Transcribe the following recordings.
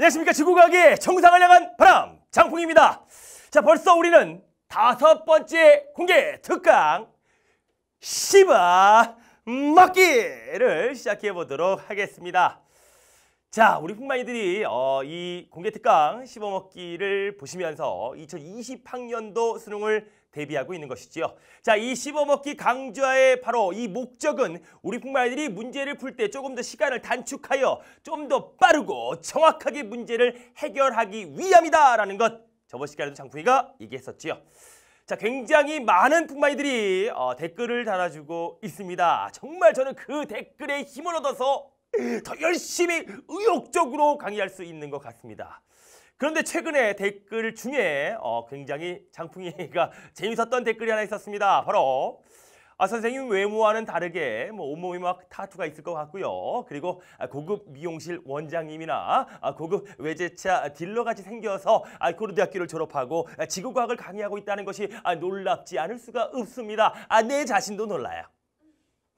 안녕하십니까 지구과학의 정상을 향한 바람 장풍입니다 자 벌써 우리는 다섯 번째 공개 특강 시바 막기를 시작해 보도록 하겠습니다 자 우리 풍마이들이 어, 이 공개 특강 시범 먹기를 보시면서 2020학년도 수능을 대비하고 있는 것이지요. 자, 이 씹어먹기 강좌의 바로 이 목적은 우리 국마이들이 문제를 풀 때 조금 더 시간을 단축하여 좀 더 빠르고 정확하게 문제를 해결하기 위함이다라는 것 저번 시간에도 장풍이가 얘기했었지요. 자, 굉장히 많은 푸마이들이 어, 댓글을 달아주고 있습니다. 정말 저는 그 댓글에 힘을 얻어서 더 열심히 의욕적으로 강의할 수 있는 것 같습니다. 그런데 최근에 댓글 중에 어, 굉장히 장풍이가 재밌었던 댓글이 하나 있었습니다. 바로 아 선생님 외모와는 다르게 뭐 온몸에 막 타투가 있을 것 같고요. 그리고 아, 고급 미용실 원장님이나 아, 고급 외제차 딜러같이 생겨서 고려대학교를 졸업하고 아, 지구과학을 강의하고 있다는 것이 놀랍지 않을 수가 없습니다. 아, 내 자신도 놀라요.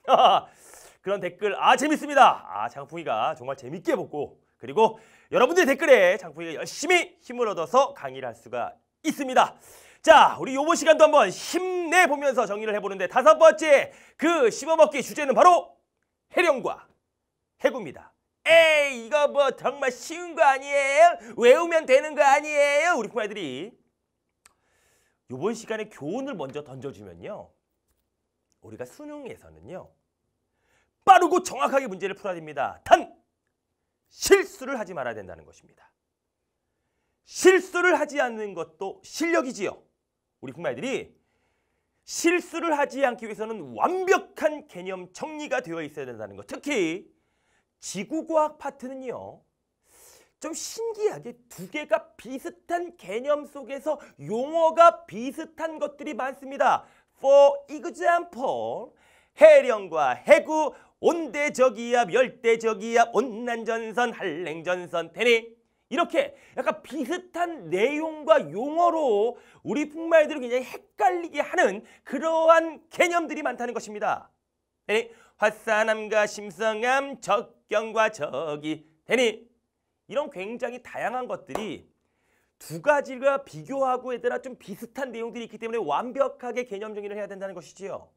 그런 댓글 아 재밌습니다. 아 장풍이가 정말 재밌게 보고 그리고 여러분들 댓글에 장풍이가 열심히 힘을 얻어서 강의를 할 수가 있습니다. 자, 우리 요번 시간도 한번 힘내보면서 정리를 해보는데 다섯 번째 그 씹어먹기 주제는 바로 해령과 해구입니다. 에이, 이거 뭐 정말 쉬운 거 아니에요? 외우면 되는 거 아니에요? 우리 부모들이 요번 시간에 교훈을 먼저 던져주면요. 우리가 수능에서는요. 빠르고 정확하게 문제를 풀어야 됩니다. 단 실수를 하지 말아야 된다는 것입니다. 실수를 하지 않는 것도 실력이지요. 우리 북마이들이 실수를 하지 않기 위해서는 완벽한 개념 정리가 되어 있어야 된다는 것. 특히 지구과학 파트는요. 좀 신기하게 두 개가 비슷한 개념 속에서 용어가 비슷한 것들이 많습니다. For example, 해령과 해구, 온대저기압, 열대저기압, 온난전선, 한랭전선, 테니 이렇게 약간 비슷한 내용과 용어로 우리 풍마애들을 굉장히 헷갈리게 하는 그러한 개념들이 많다는 것입니다. 테니 화산암과 심성암, 적경과 저기, 테니 이런 굉장히 다양한 것들이 두 가지가 비교하고 얘들아 좀 비슷한 내용들이 있기 때문에 완벽하게 개념 정의를 해야 된다는 것이지요.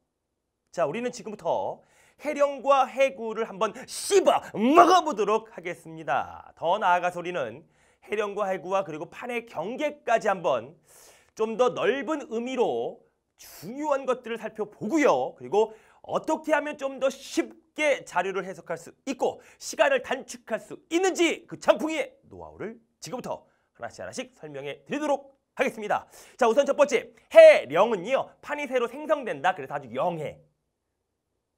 자, 우리는 지금부터 해령과 해구를 한번 씹어 먹어보도록 하겠습니다. 더 나아가서 우리는 해령과 해구와 그리고 판의 경계까지 한번 좀 더 넓은 의미로 중요한 것들을 살펴보고요. 그리고 어떻게 하면 좀 더 쉽게 자료를 해석할 수 있고 시간을 단축할 수 있는지 그장풍의 노하우를 지금부터 하나씩 하나씩 설명해 드리도록 하겠습니다. 자 우선 첫 번째 해령은요. 판이 새로 생성된다. 그래서 아주 영해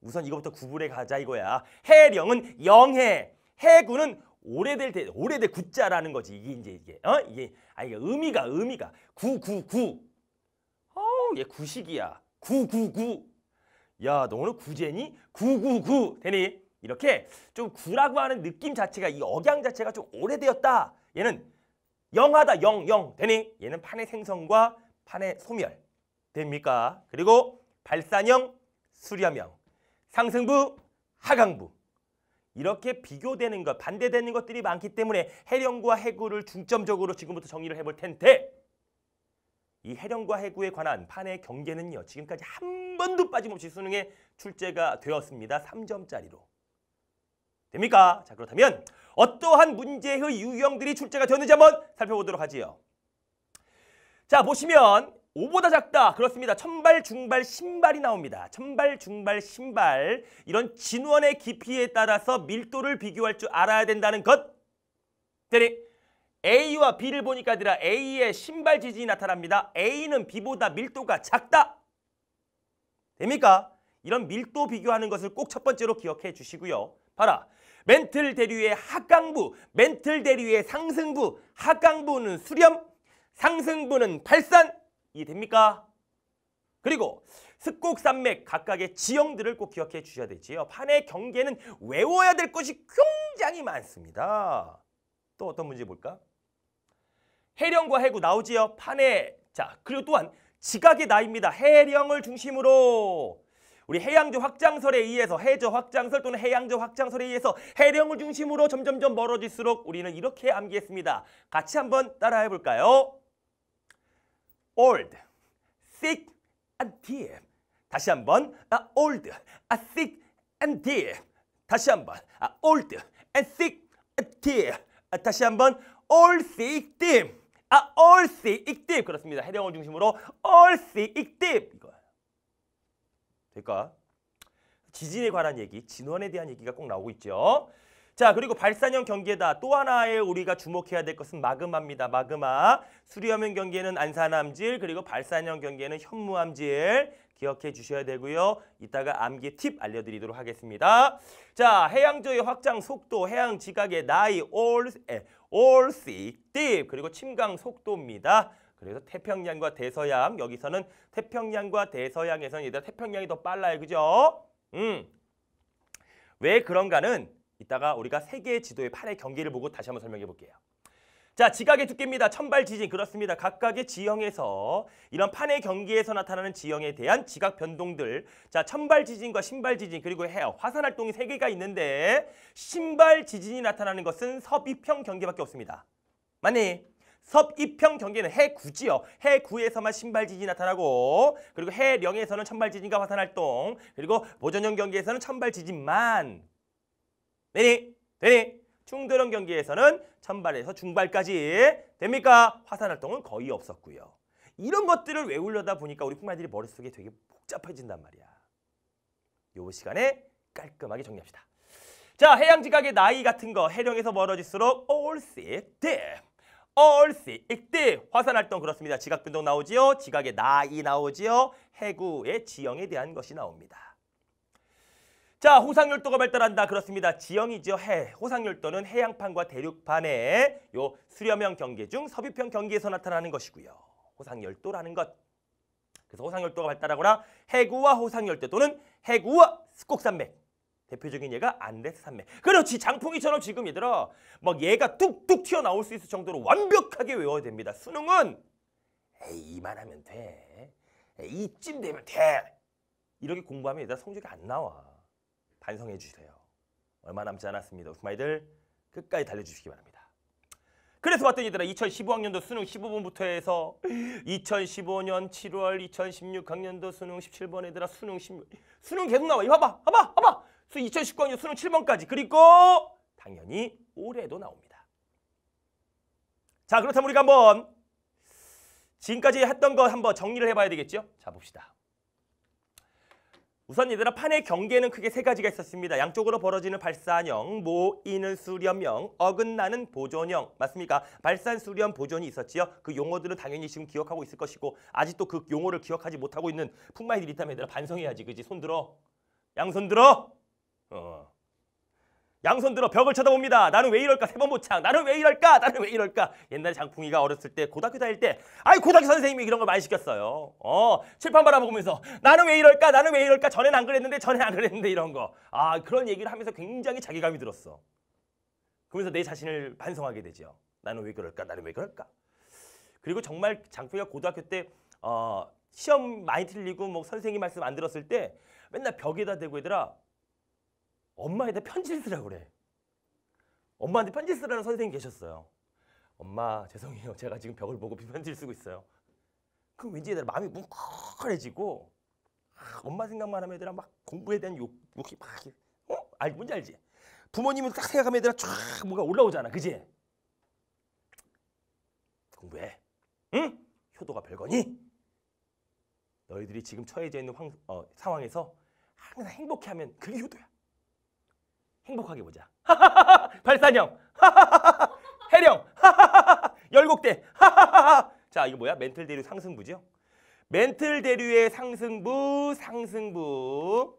우선 이거부터 구분해 가자 이거야. 해령은 영해, 해군은 오래될 때 오래될 구자라는 거지. 이게 이제 이게 어 이게 아 이게 의미가 의미가 구 구구. 어우 얘 구식이야. 구 구구. 야 너는 구제니? 구 구구 되니? 이렇게 좀 구라고 하는 느낌 자체가 이 억양 자체가 좀 오래되었다. 얘는 영하다 영영 되니? 얘는 판의 생성과 판의 소멸 됩니까? 그리고 발산형 수렴형 상승부, 하강부 이렇게 비교되는 것, 반대되는 것들이 많기 때문에 해령과 해구를 중점적으로 지금부터 정리를 해볼 텐데 이 해령과 해구에 관한 판의 경계는요. 지금까지 한 번도 빠짐없이 수능에 출제가 되었습니다. 3점짜리로. 됩니까? 자 그렇다면 어떠한 문제의 유형들이 출제가 되었는지 한번 살펴보도록 하지요. 자 보시면 5보다 작다. 그렇습니다. 천발, 중발, 신발이 나옵니다. 천발, 중발, 신발. 이런 진원의 깊이에 따라서 밀도를 비교할 줄 알아야 된다는 것. 대리 A와 B를 보니까 아니라 A의 신발 지진이 나타납니다. A는 B보다 밀도가 작다. 됩니까? 이런 밀도 비교하는 것을 꼭 첫 번째로 기억해 주시고요. 봐라. 멘틀 대류의 하강부, 멘틀 대류의 상승부, 하강부는 수렴, 상승부는 발산, 이해됩니까? 그리고 습곡산맥 각각의 지형들을 꼭 기억해 주셔야 되지요. 판의 경계는 외워야 될 것이 굉장히 많습니다. 또 어떤 문제 볼까? 해령과 해구 나오지요. 판의자 그리고 또한 지각의 나입니다. 해령을 중심으로 우리 해양조 확장설에 의해서 해저 확장설 또는 해양조 확장설에 의해서 해령을 중심으로 점점점 멀어질수록 우리는 이렇게 암기했습니다. 같이 한번 따라해 볼까요? old, thick and deep. 다시 한번 아, old, 아, thick and deep. 다시 한번 아, old and thick and deep. 아, 다시 한번 old, thick, deep. 아, old, thick, deep. 그렇습니다. 해령을 중심으로 old, thick, deep. 이거 될까? 지진에 관한 얘기, 진원에 대한 얘기가 꼭 나오고 있죠. 자 그리고 발산형 경기에다또 하나의 우리가 주목해야 될 것은 마그마입니다. 마그마. 수리화면 경기에는 안산암질 그리고 발산형 경기에는 현무암질 기억해 주셔야 되고요. 이따가 암기 팁 알려드리도록 하겠습니다. 자, 해양조의 확장 속도, 해양 지각의 나이, 올 l l 에, all 예, 그리고 침강 속도입니다. 그래서 태평양과 대서양, 여기서는 태평양과 대서양에서는 얘들 태평양이 더 빨라요. 그죠? 음. 왜 그런가는 이따가 우리가 세계의 지도의 팔의 경계를 보고 다시 한번 설명해 볼게요. 자, 지각의 두께입니다. 천발 지진 그렇습니다. 각각의 지형에서 이런 판의 경계에서 나타나는 지형에 대한 지각 변동들. 자, 천발 지진과 신발 지진 그리고 해어 화산 활동이 세 개가 있는데 신발 지진이 나타나는 것은 섭입형 경계밖에 없습니다. 맞니? 섭입형 경계는 해구지요. 해구에서만 신발 지진이 나타나고 그리고 해령에서는 천발 지진과 화산 활동 그리고 보전형 경계에서는 천발 지진만 되니? 되니? 충돌형 경기에서는 천발에서 중발까지 됩니까? 화산 활동은 거의 없었고요. 이런 것들을 외우려다 보니까 우리 풍마들이 머릿속에 되게 복잡해진단 말이야. 요 시간에 깔끔하게 정리합시다. 자, 해양 지각의 나이 같은 거 해령에서 멀어질수록 올시대 얼씨익대 화산 활동 그렇습니다. 지각 변동 나오지요. 지각의 나이 나오지요. 해구의 지형에 대한 것이 나옵니다. 자, 호상열도가 발달한다. 그렇습니다. 지형이죠. 해. 호상열도는 해양판과 대륙판의 요 수렴형 경계 중 서비평 경계에서 나타나는 것이고요. 호상열도라는 것. 그래서 호상열도가 발달하거나 해구와 호상열도 또는 해구와 습곡산맥. 대표적인 예가 안데스 산맥. 그렇지. 장풍이처럼 지금 얘들아. 막 얘가 뚝뚝 튀어나올 수 있을 정도로 완벽하게 외워야 됩니다. 수능은 에이 이만하면 돼. 에이, 이쯤 되면 돼. 이렇게 공부하면 얘들아 성적이 안 나와. 반성해 주세요. 얼마 남지 않았습니다. 우스마이들 끝까지 달려주시기 바랍니다. 그래서 봤더니 얘들아 2015학년도 수능 15번부터 해서 2015년 7월 2016학년도 수능 17번 얘들아 수능 16 수능 계속 나와. 이 봐봐. 봐봐. 봐봐. 2019학년 수능 7번까지. 그리고 당연히 올해도 나옵니다. 자 그렇다면 우리가 한번 지금까지 했던 거 한번 정리를 해봐야 되겠죠? 자 봅시다. 우선 얘들아 판의 경계는 크게 세 가지가 있었습니다. 양쪽으로 벌어지는 발산형, 모이는 수렴형, 어긋나는 보존형. 맞습니까? 발산, 수렴, 보존이 있었지요. 그 용어들은 당연히 지금 기억하고 있을 것이고 아직도 그 용어를 기억하지 못하고 있는 푼마이들이 있다면 얘들아 반성해야지. 그지? 손 들어. 양손 들어. 어. 양손 들어 벽을 쳐다봅니다. 나는 왜 이럴까? 세 번 못창 나는 왜 이럴까? 나는 왜 이럴까? 옛날에 장풍이가 어렸을 때 고등학교 다닐 때 아이 고등학교 선생님이 이런 걸 많이 시켰어요. 어 칠판 바라보면서 나는 왜 이럴까? 나는 왜 이럴까? 전엔 안 그랬는데 전엔 안 그랬는데 이런 거. 아 그런 얘기를 하면서 굉장히 자괴감이 들었어. 그러면서 내 자신을 반성하게 되죠. 나는 왜 그럴까? 나는 왜 그럴까? 그리고 정말 장풍이가 고등학교 때 어, 시험 많이 틀리고 뭐 선생님 말씀 안 들었을 때 맨날 벽에다 대고 얘들아 엄마에다 편지를 쓰라 그래. 엄마한테 편지 쓰라는 선생님 계셨어요. 엄마 죄송해요. 제가 지금 벽을 보고 편지를 쓰고 있어요. 그럼 왠지 애들 마음이 뭉클해지고 아, 엄마 생각만 하면 애들아 막 공부에 대한 욕, 욕이 막 어? 알, 뭔지 알지? 부모님을 딱 생각하면 애들아 쫙 뭔가 올라오잖아. 그지? 공부해. 응? 효도가 별거니? 너희들이 지금 처해져 있는 황, 어, 상황에서 항상 행복해하면 그게 효도야. 행복하게 보자. 발산형. 해령. 열곡대. 자, 이거 뭐야? 멘틀 대류 상승부죠? 멘틀 대류의 상승부, 상승부.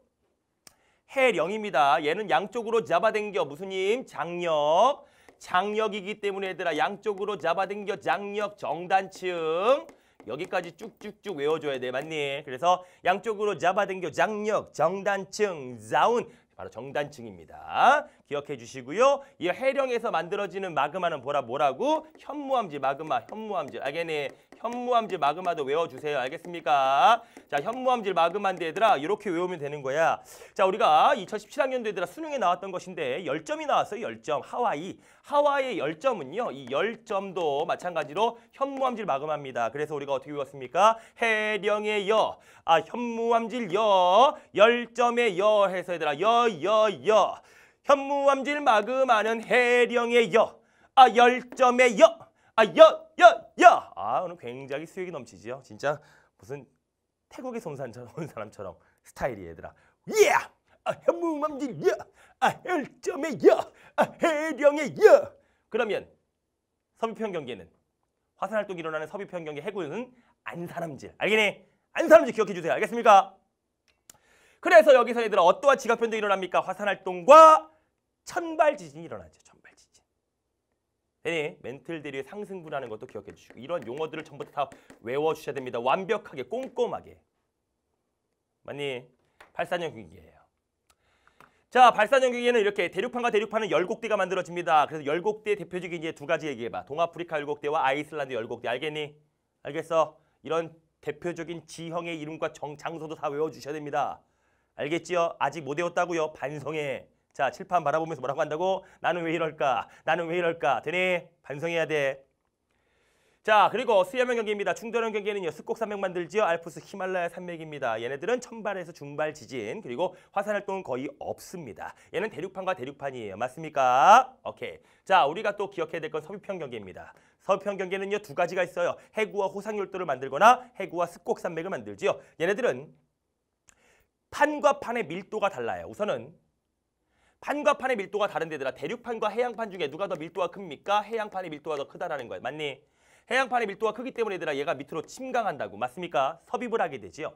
해령입니다. 얘는 양쪽으로 잡아당겨 무슨 힘? 장력. 장력이기 때문에 얘들아 양쪽으로 잡아당겨 장력 정단층. 여기까지 쭉쭉쭉 외워줘야 돼. 맞니? 그래서 양쪽으로 잡아당겨 장력 정단층 자운 바로 정단층입니다. 기억해 주시고요. 이 해령에서 만들어지는 마그마는 뭐라 뭐라고? 현무암질 마그마, 현무암질. 알겠니? 현무암질 마그마도 외워주세요. 알겠습니까? 자, 현무암질 마그마인데 얘들아 이렇게 외우면 되는 거야. 자, 우리가 2017학년도 얘들아 수능에 나왔던 것인데 열점이 나왔어요. 열점 하와이. 하와이의 열점은요이 열점도 마찬가지로 현무암질 마그마입니다. 그래서 우리가 어떻게 외웠습니까? 해령의 여, 아 현무암질 여, 열점의 여 해서 얘들아 여, 여, 여. 현무암질 마그마는 해령의 여, 아 열점의 여, 아 여, 여, 여. 아 오늘 굉장히 수익이 넘치지요. 진짜 무슨 태국의 손산처럼 온 사람처럼 스타일이 얘들아. 예! 아 현무암질 여, 아 열점의 여, 아 해령의 여. 그러면 서귀평 경계는 화산활동 이 일어나는 서귀평 경계 해군은 안사람질. 알겠니? 안사람질 기억해 주세요. 알겠습니까? 그래서 여기서 얘들아 어떠한 지각변동이 일어납니까? 화산활동과 천발 지진이 일어나죠. 천발 지진. 네, 멘틀 대리 상승분하는 것도 기억해 주시고 이런 용어들을 전부 다 외워 주셔야 됩니다. 완벽하게 꼼꼼하게. 많이 발산형 기기예요. 자, 발산형 기기에는 이렇게 대륙판과 대륙판은 열곡대가 만들어집니다. 그래서 열곡대 대표적인 이제 두 가지 얘기해 봐. 동아프리카 열곡대와 아이슬란드 열곡대 알겠니? 알겠어. 이런 대표적인 지형의 이름과 정, 장소도 다 외워 주셔야 됩니다. 알겠지요? 아직 못 외웠다고요? 반성해. 자, 칠판 바라보면서 뭐라고 한다고? 나는 왜 이럴까? 나는 왜 이럴까? 되니? 반성해야 돼. 자, 그리고 수야형 경기입니다. 중도형 경기는요. 습곡 산맥 만들지요. 알프스 히말라야 산맥입니다. 얘네들은 천발에서 중발 지진, 그리고 화산 활동은 거의 없습니다. 얘는 대륙판과 대륙판이에요. 맞습니까? 오케이. 자, 우리가 또 기억해야 될건 서비평 경계입니다. 서비평 경계는요. 두 가지가 있어요. 해구와 호상열도를 만들거나 해구와 습곡 산맥을 만들지요. 얘네들은 판과 판의 밀도가 달라요. 우선은 판과 판의 밀도가 다른 데더라. 대륙판과 해양판 중에 누가 더 밀도가 큽니까? 해양판의 밀도가 더 크다라는 거예요. 맞니? 해양판의 밀도가 크기 때문에 얘들 얘가 밑으로 침강한다고 맞습니까? 섭입을 하게 되지요.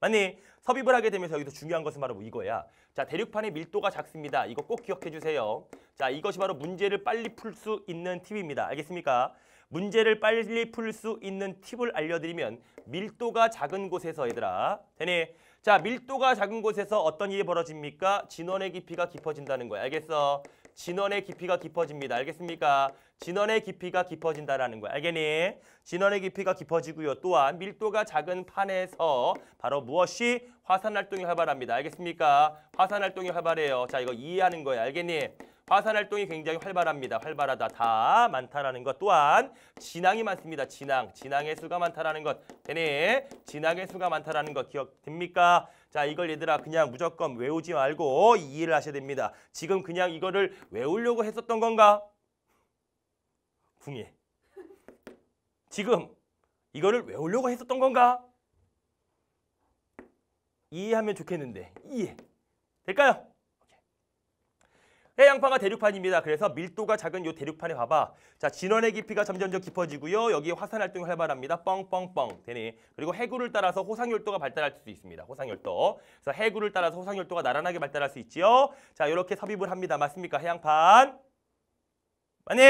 맞니? 섭입을 하게 되면서 여기서 중요한 것은 바로 뭐 이거야. 자, 대륙판의 밀도가 작습니다. 이거 꼭 기억해 주세요. 자, 이것이 바로 문제를 빨리 풀 수 있는 팁입니다. 알겠습니까? 문제를 빨리 풀 수 있는 팁을 알려드리면 밀도가 작은 곳에서 얘들아 되네 자, 밀도가 작은 곳에서 어떤 일이 벌어집니까? 진원의 깊이가 깊어진다는 거야. 알겠어? 진원의 깊이가 깊어집니다. 알겠습니까? 진원의 깊이가 깊어진다라는 거야. 알겠니? 진원의 깊이가 깊어지고요. 또한 밀도가 작은 판에서 바로 무엇이 화산 활동이 활발합니다. 알겠습니까? 화산 활동이 활발해요. 자, 이거 이해하는 거야. 알겠니? 화산 활동이 굉장히 활발합니다. 활발하다, 다 많다라는 것. 또한 진앙이 많습니다. 진앙, 진앙의 수가 많다라는 것. 되네. 진앙의 수가 많다라는 것 기억됩니까? 자, 이걸 얘들아 그냥 무조건 외우지 말고 이해를 하셔야 됩니다. 지금 그냥 이거를 외우려고 했었던 건가? 궁예. 지금 이거를 외우려고 했었던 건가? 이해하면 좋겠는데. 이해. 될까요? 해양파가 대륙판입니다. 그래서 밀도가 작은 요 대륙판에 봐봐. 자, 진원의 깊이가 점점점 깊어지고요. 여기 화산 활동이 활발합니다. 뻥뻥 뻥 되니. 그리고 해구를 따라서 호상열도가 발달할 수 있습니다. 호상열도. 그래서 해구를 따라서 호상열도가 나란하게 발달할 수 있지요. 자, 이렇게 섭입을 합니다. 맞습니까? 해양판. 아니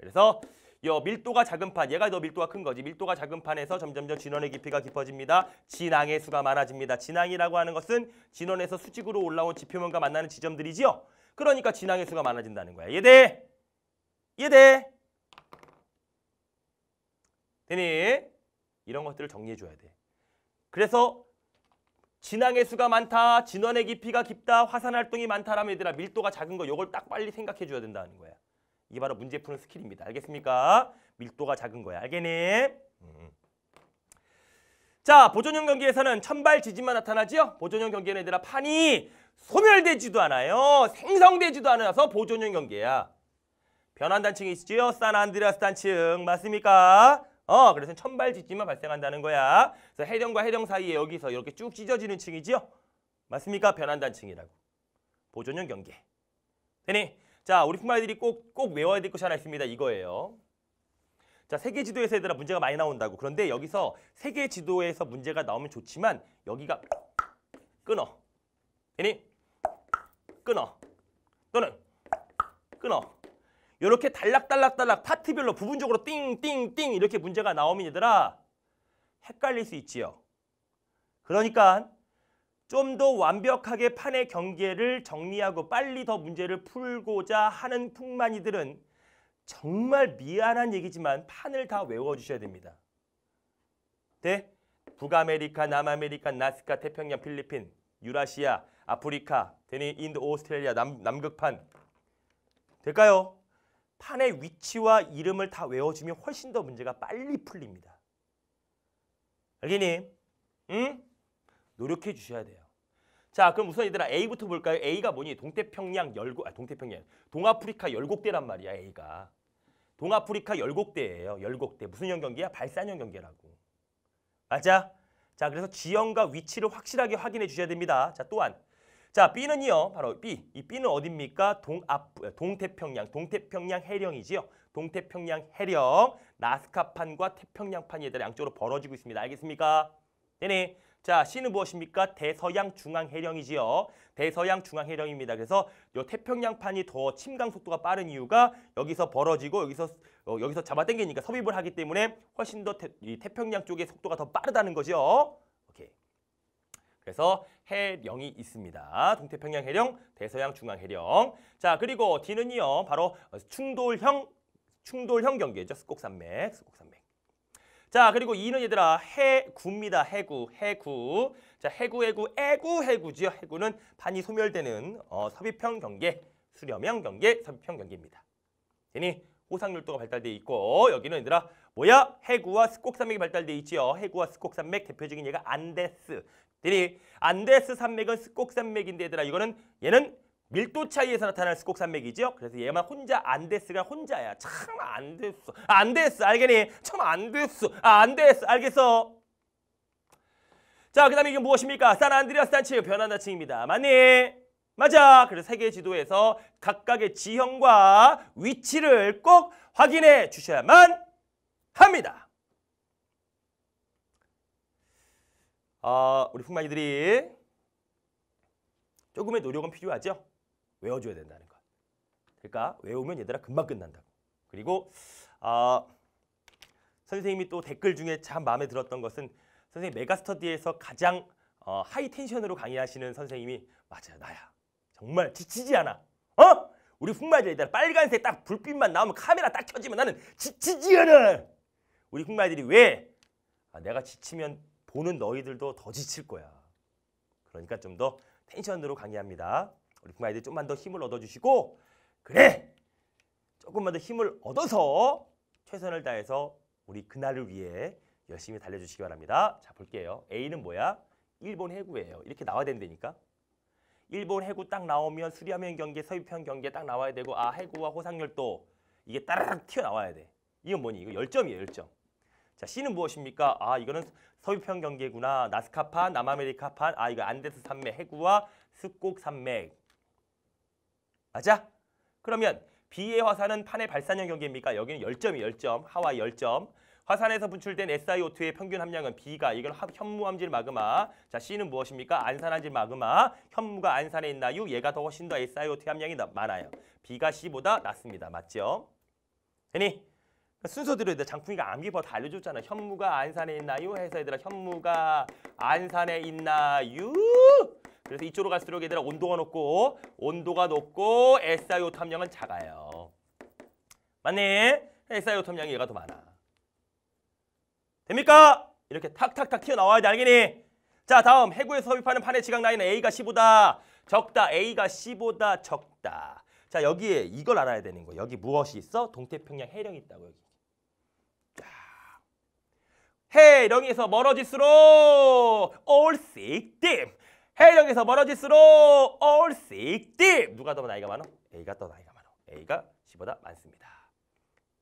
그래서 요 밀도가 작은 판, 얘가 더 밀도가 큰 거지. 밀도가 작은 판에서 점점점 진원의 깊이가 깊어집니다. 진앙의 수가 많아집니다. 진앙이라고 하는 것은 진원에서 수직으로 올라온 지표면과 만나는 지점들이지요. 그러니까 진항의 수가 많아진다는 거야. 이돼이돼 되니? 이런 것들을 정리해줘야 돼. 그래서 진항의 수가 많다, 진원의 깊이가 깊다, 화산 활동이 많다라면 얘들아 밀도가 작은 거 이걸 딱 빨리 생각해줘야 된다는 거야. 이게 바로 문제 푸는 스킬입니다. 알겠습니까? 밀도가 작은 거야. 알겠니? 음. 자, 보존형 경기에서는 천발 지진만 나타나지요? 보존형 경기에는 얘들아 판이 소멸되지도 않아요. 생성되지도 않아서 보존형 경계야. 변환단층이 있지요. 산안드레아스 단층 맞습니까? 어, 그래서 천발짓지만 발생한다는 거야. 그래서 해령과 해령 사이에 여기서 이렇게 쭉 찢어지는 층이지요. 맞습니까? 변환단층이라고. 보존형 경계. 되니? 자, 우리 품마이들이 꼭, 꼭 외워야 될 것이 하나 있습니다. 이거예요. 자, 세계 지도에서 얘들아 문제가 많이 나온다고. 그런데 여기서 세계 지도에서 문제가 나오면 좋지만 여기가 끊어. 되니? 끊어. 너는 끊어. 이렇게 달락달락달락 파트별로 부분적으로 띵띵띵 이렇게 문제가 나오면 얘들아 헷갈릴 수 있지요. 그러니까 좀 더 완벽하게 판의 경계를 정리하고 빨리 더 문제를 풀고자 하는 풍만이들은 정말 미안한 얘기지만 판을 다 외워주셔야 됩니다. 네? 북아메리카, 남아메리카, 나스카, 태평양, 필리핀 유라시아, 아프리카, 데니 인도 오스트레일리아, 남, 남극판 될까요? 판의 위치와 이름을 다 외워주면 훨씬 더 문제가 빨리 풀립니다. 알겠니? 응? 노력해 주셔야 돼요. 자, 그럼 우선 얘들아 A부터 볼까요? A가 뭐니? 동태평양 열곡, 아 동태평양, 동아프리카 열곡대란 말이야 A가. 동아프리카 열곡대예요. 열곡대 무슨 연경계야? 발산형 경계라고. 맞아? 자, 그래서 지형과 위치를 확실하게 확인해 주셔야 됩니다. 자, 또한 자, B는요. 바로 B. 이 B는 어딥니까? 동앞 어, 동태평양, 동태평양 해령이지요. 동태평양 해령, 나스카판과 태평양판이 얘들 양쪽으로 벌어지고 있습니다. 알겠습니까? 네네. 자, C는 무엇입니까? 대서양 중앙해령이지요. 대서양 중앙해령입니다. 그래서 요 태평양판이 더 침강 속도가 빠른 이유가 여기서 벌어지고 여기서 어, 여기서 잡아당기니까 섭입을 하기 때문에 훨씬 더 태, 이 태평양 쪽의 속도가 더 빠르다는 거죠. 오케이. 그래서 해령이 있습니다. 동태평양 해령, 대서양 중앙 해령. 자, 그리고 D는요. 바로 충돌형 충돌형 경계죠. 스곡산맥, 스곡산맥. 자, 그리고 이는 얘들아 해구입니다. 해구, 해구. 자, 해구, 해구, 해구, 해구지요. 해구는 반이 소멸되는 어, 섭입형 경계, 수렴형 경계, 섭입형 경계입니다. 되니 호상률도가 발달돼 있고 여기는 얘들아 뭐야? 해구와 스곡산맥이 발달돼 있지요. 해구와 스곡산맥 대표적인 얘가 안데스. 되니 안데스 산맥은 스곡산맥인데 얘들아 이거는 얘는 밀도 차이에서 나타날 수곡산맥이죠. 그래서 얘만 혼자 안 됐으가 혼자야. 참 안 됐어. 안 됐어. 알겠니? 참 안 됐어. 아, 안 됐어. 알겠어. 자, 그 다음에 이게 무엇입니까? 산안드레아스 단층, 변환다층입니다. 맞니? 맞아. 그래서 세계 지도에서 각각의 지형과 위치를 꼭 확인해 주셔야만 합니다. 어, 우리 풍마이들이 조금의 노력은 필요하죠. 외워줘야 된다는 것. 그러니까 외우면 얘들아 금방 끝난다고. 그리고 아, 선생님이 또 댓글 중에 참 마음에 들었던 것은 선생님 메가스터디에서 가장 어, 하이 텐션으로 강의하시는 선생님이 맞아요 나야. 정말 지치지 않아. 어? 우리 흑마이들 얘들아 빨간색 딱 불빛만 나오면 카메라 딱 켜지면 나는 지치지 않아. 우리 흑마이들이 왜? 아, 내가 지치면 보는 너희들도 더 지칠 거야. 그러니까 좀 더 텐션으로 강의합니다. 우리 부모아이들 그 좀만 더 힘을 얻어주시고 그래 조금만 더 힘을 얻어서 최선을 다해서 우리 그날을 위해 열심히 달려주시기 바랍니다. 자 볼게요. A는 뭐야? 일본 해구예요. 이렇게 나와야 된다니까. 일본 해구 딱 나오면 수리하면 경계, 서유평 경계 딱 나와야 되고 아 해구와 호상열도 이게 따라락 튀어나와야 돼. 이건 뭐니? 이거 열점이에요. 열점. 자 C는 무엇입니까? 아 이거는 서유평 경계구나. 나스카판, 남아메리카판. 아 이거 안데스 산맥 해구와 습곡 산맥. 맞아? 그러면 B의 화산은 판의 발산형 경계입니까? 여기는 10점이 10점, 하와 10점. 화산에서 분출된 SiO2의 평균 함량은 B가 이걸 현무암질 마그마. 자 C는 무엇입니까? 안산암질 마그마. 현무가 안산에 있나요? 얘가 더 훨씬 더 SiO2 함량이 많아요. B가 C보다 낮습니다. 맞죠? 되니? 순서대로 얘들 장풍이가 암기법 다 알려줬잖아. 현무가 안산에 있나요? 해서 얘들아 현무가 안산에 있나요? 그래서 이쪽으로 갈수록 얘들아 온도가 높고 온도가 높고 SiO 함량은 작아요. 맞네? SiO 함량이 얘가 더 많아. 됩니까? 이렇게 탁탁탁 튀어나와야 돼 알겠니? 자 다음 해구에서 흡입하는 판의 지각 나이는 A가 1보다 적다. A가 1보다 적다. 자 여기에 이걸 알아야 되는 거요 여기 무엇이 있어? 동태평양 해령이 있다고 여기. 해령에서 멀어질수록 올식댐 해령에서 멀어질수록 all sick deep. 누가 더 나이가 많아? A가 더 나이가 많아. A가 C보다 많습니다.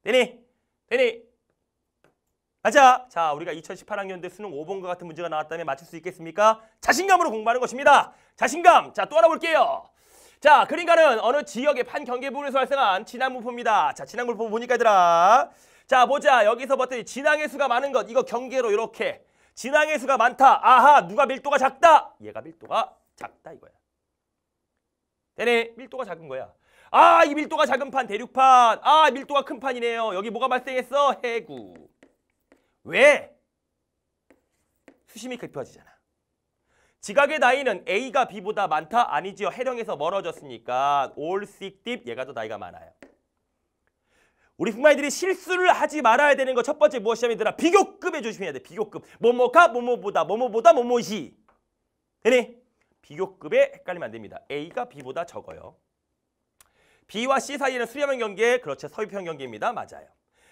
되니? 되니? 맞아. 자, 우리가 2018학년대 수능 5번과 같은 문제가 나왔다면 맞출 수 있겠습니까? 자신감으로 공부하는 것입니다. 자신감. 자, 또 알아볼게요. 자, 그림가는 어느 지역의 판 경계 부분에서 발생한 진앙 물포입니다. 자, 진앙 물포 보니까 얘들아. 자, 보자. 여기서 봤더니 진앙의 수가 많은 것. 이거 경계로 이렇게 진항의 수가 많다. 아하, 누가 밀도가 작다? 얘가 밀도가 작다 이거야. 되네. 밀도가 작은 거야. 아, 이 밀도가 작은 판, 대륙판. 아, 밀도가 큰 판이네요. 여기 뭐가 발생했어? 해구. 왜? 수심이 급혀지잖아. 지각의 나이는 A가 B보다 많다? 아니지요. 해령에서 멀어졌으니까 올, 씩, 딥 얘가 더 나이가 많아요. 우리 부모님들이 실수를 하지 말아야 되는 거 첫 번째 무엇이냐면 얘들아 비교급에 조심해야 돼 비교급 뭐뭐가 뭐뭐보다 뭐뭐보다 뭐뭐시 되니? 비교급에 헷갈리면 안 됩니다 A가 B보다 적어요 B와 C 사이에는 수렴형 경계 그렇죠 서입형 경계입니다 맞아요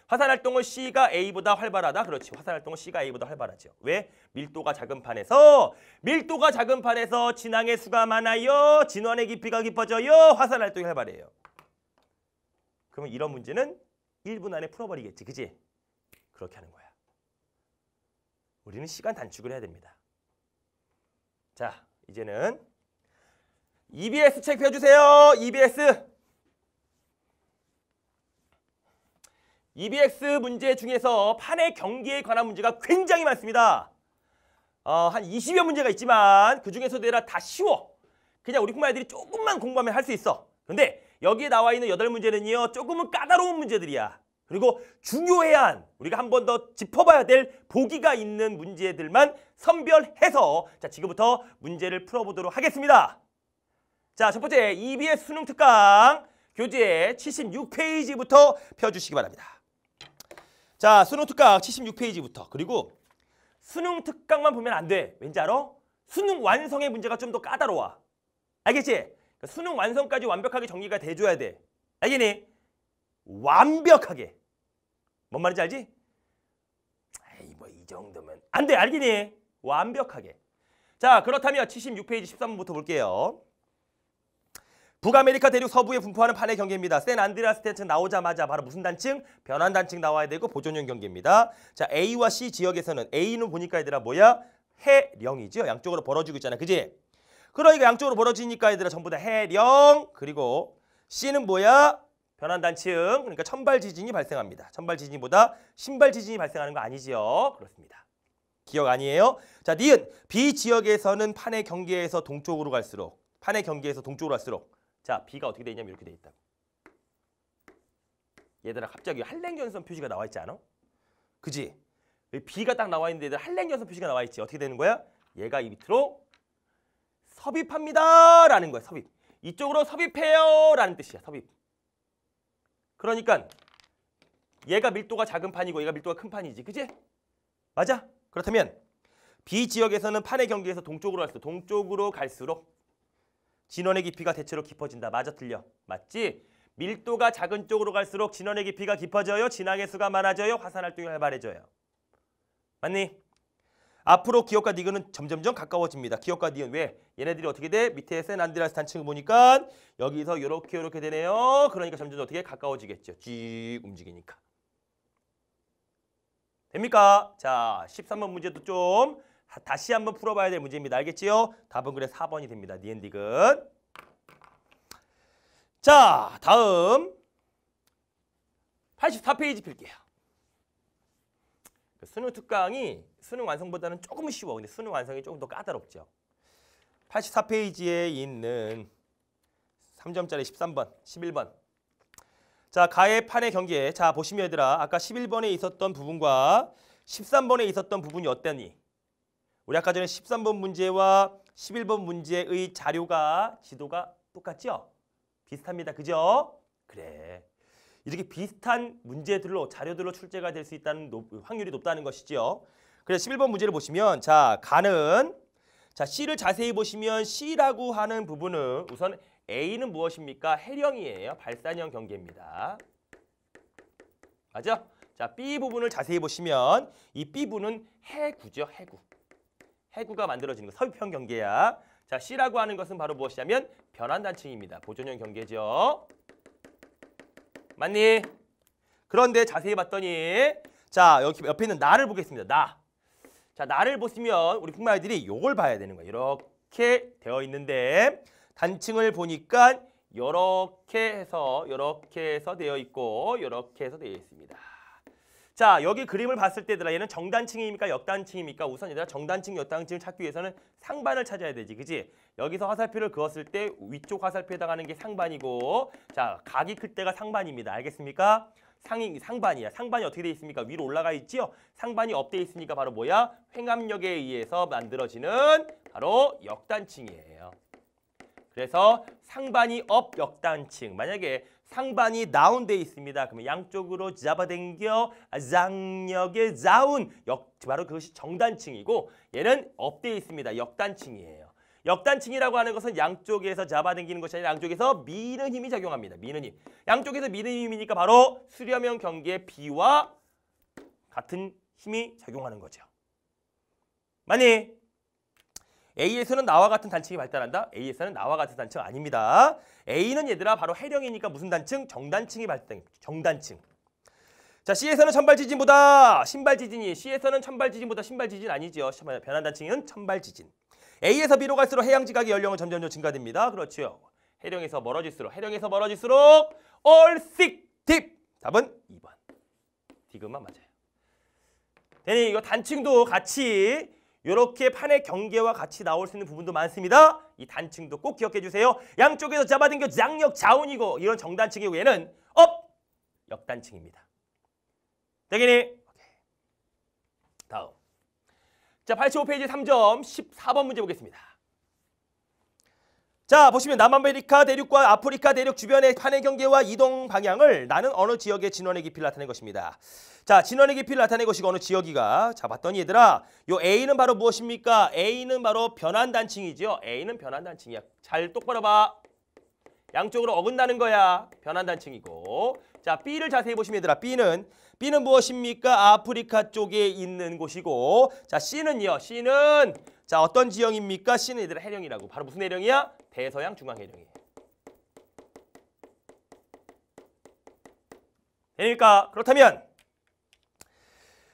화산활동은 C가 A보다 활발하다 그렇지 화산활동은 C가 A보다 활발하죠 왜? 밀도가 작은 판에서 밀도가 작은 판에서 진항의 수가 많아요 진원의 깊이가 깊어져요 화산활동이 활발해요 그러면 이런 문제는 1분 안에 풀어버리겠지. 그지? 그렇게 하는 거야. 우리는 시간 단축을 해야 됩니다. 자, 이제는 EBS 체크해 주세요 EBS. EBS 문제 중에서 판의 경기에 관한 문제가 굉장히 많습니다. 어, 한 20여 문제가 있지만 그 중에서도 얘라 다 쉬워. 그냥 우리 꼬마애들이 조금만 공부하면 할 수 있어. 근데 여기에 나와 있는 여덟 문제는요. 조금은 까다로운 문제들이야. 그리고 중요해야 한 우리가 한 번 더 짚어봐야 될 보기가 있는 문제들만 선별해서 자 지금부터 문제를 풀어보도록 하겠습니다. 자 첫 번째 EBS 수능 특강 교재 76페이지부터 펴주시기 바랍니다. 자 수능 특강 76페이지부터 그리고 수능 특강만 보면 안 돼. 왠지 알아? 수능 완성의 문제가 좀 더 까다로워. 알겠지? 그러니까 수능 완성까지 완벽하게 정리가 돼줘야 돼. 알겠니? 완벽하게. 뭔 말인지 알지? 에이뭐 이 정도면 안 돼. 알겠니? 완벽하게. 자 그렇다면 76페이지 13번부터 볼게요. 북아메리카 대륙 서부에 분포하는 판의 경계입니다. 샌 안드레아스 대층 나오자마자 바로 무슨 단층? 변환 단층 나와야 되고 보존형 경계입니다. 자 A와 C 지역에서는 A는 보니까 얘들아 뭐야? 해령이죠 양쪽으로 벌어지고 있잖아. 그지? 그러니까 양쪽으로 벌어지니까 얘들아 전부 다 해령 그리고 C는 뭐야? 변환단층 그러니까 천발 지진이 발생합니다. 천발 지진보다 신발 지진이 발생하는 거 아니지요? 그렇습니다. 기억 아니에요? 자, 니은 B 지역에서는 판의 경계에서 동쪽으로 갈수록 판의 경계에서 동쪽으로 갈수록 자, B가 어떻게 되냐면 이렇게 돼 있다. 얘들아 갑자기 한랭전선 표시가 나와 있지 않아? 그지? B가 딱 나와 있는데 얘들 한랭전선 표시가 나와 있지. 어떻게 되는 거야? 얘가 이 밑으로 섭입합니다. 라는 거야. 섭입. 이쪽으로 섭입해요. 라는 뜻이야. 섭입. 그러니까 얘가 밀도가 작은 판이고 얘가 밀도가 큰 판이지. 그지? 맞아? 그렇다면 B 지역에서는 판의 경계에서 동쪽으로 갈수록 동쪽으로 갈수록 진원의 깊이가 대체로 깊어진다. 맞아 틀려. 맞지? 밀도가 작은 쪽으로 갈수록 진원의 깊이가 깊어져요. 진항의 수가 많아져요. 화산 활동이 활발해져요. 맞니? 앞으로 기업과 리그는 점점점 가까워집니다. 기업과 리그 왜? 얘네들이 어떻게 돼? 밑에 샌안드레아스 단층을 보니까 여기서 이렇게 이렇게 되네요. 그러니까 점점 어떻게 가까워지겠죠. 쭉 움직이니까. 됩니까? 자, 13번 문제도 좀 다시 한번 풀어봐야 될 문제입니다. 알겠지요? 답은 그래 4번이 됩니다. 니엔딕은. 자, 다음 84페이지 필게요. 수능 특강이 수능 완성보다는 조금 쉬워. 근데 수능 완성이 조금 더 까다롭죠. 84페이지에 있는 3점짜리 13번, 11번. 자, 가의 판의 경계. 자, 보시면 얘들아. 아까 11번에 있었던 부분과 13번에 있었던 부분이 어땠니? 우리 아까 전에 13번 문제와 11번 문제의 자료가 지도가 똑같죠? 비슷합니다. 그죠? 그래. 이렇게 비슷한 문제들로 자료들로 출제가 될 수 있다는 높, 확률이 높다는 것이지요. 그래서 11번 문제를 보시면 자 가는 자 C를 자세히 보시면 C라고 하는 부분은 우선 A는 무엇입니까? 해령이에요. 발산형 경계입니다. 맞죠? 자 B 부분을 자세히 보시면 이 B부는 해구죠. 해구. 해구가 만들어지는 거 서유평 경계야. 자 C라고 하는 것은 바로 무엇이냐면 변환단층입니다. 보존형 경계죠. 맞니? 그런데 자세히 봤더니 자 여기 옆에 있는 나를 보겠습니다. 나. 자 나를 보시면 우리 풍마이들이 이걸 봐야 되는 거예요. 이렇게 되어 있는데 단층을 보니까 이렇게 해서 이렇게 해서 되어 있고 이렇게 해서 되어 있습니다. 자 여기 그림을 봤을 때 얘들아 얘는 정단층입니까 역단층입니까 우선 얘들아 정단층 역단층을 찾기 위해서는 상반을 찾아야 되지 그지 여기서 화살표를 그었을 때 위쪽 화살표에 해당하는 게 상반이고 자 각이 클 때가 상반입니다 알겠습니까 상이 상반이야 상반이 어떻게 돼 있습니까 위로 올라가 있지요 상반이 업돼 있으니까 바로 뭐야 횡압력에 의해서 만들어지는 바로 역단층이에요 그래서 상반이 업 역단층 만약에 상반이 나운돼 있습니다. 그러면 양쪽으로 잡아당겨 장력의 자운 역 바로 그것이 정단층이고 얘는 업돼 있습니다. 역단층이에요. 역단층이라고 하는 것은 양쪽에서 잡아당기는 것이 아니라 양쪽에서 미는 힘이 작용합니다. 미는 힘. 양쪽에서 미는 힘이니까 바로 수렴형 경계의 B와 같은 힘이 작용하는 거죠. 많이 A에서는 나와 같은 단층이 발달한다. A에서는 나와 같은 단층 아닙니다. A는 얘들아 바로 해령이니까 무슨 단층? 정단층이 발달. 정단층. 자, C에서는 천발 지진보다 신발 지진이 C에서는 천발 지진보다 신발 지진 아니지요. 변환 단층은 천발 지진. A에서 B로 갈수록 해양 지각의 연령은 점점 증가됩니다. 그렇죠. 해령에서 멀어질수록 해령에서 멀어질수록 얼씩 딥. 답은 2번. 디귿만 맞아요. 대니 이거 단층도 같이 이렇게 판의 경계와 같이 나올 수 있는 부분도 많습니다. 이 단층도 꼭 기억해 주세요. 양쪽에서 잡아당겨 양력 자운이고 이런 정단층의 외에는 업 역단층입니다. 대기니 다음 자 85페이지 3점 14번 문제 보겠습니다. 자 보시면 남아메리카 대륙과 아프리카 대륙 주변의 판의 경계와 이동 방향을 나는 어느 지역의 진원의 깊이를 나타낸 것입니다. 자 진원의 깊이를 나타낸 것이 어느 지역이가 자 봤더니 얘들아 요 A는 바로 무엇입니까? A는 바로 변환 단층이지요. A는 변환 단층이야. 잘 똑바로 봐. 양쪽으로 어긋나는 거야. 변환 단층이고 자 B를 자세히 보시면 얘들아 B는 B는 무엇입니까? 아프리카 쪽에 있는 곳이고 자 C는요. C는 자 어떤 지형입니까? C는 얘들아 해령이라고 바로 무슨 해령이야? 대서양 중앙 해령이에요 그러니까 그렇다면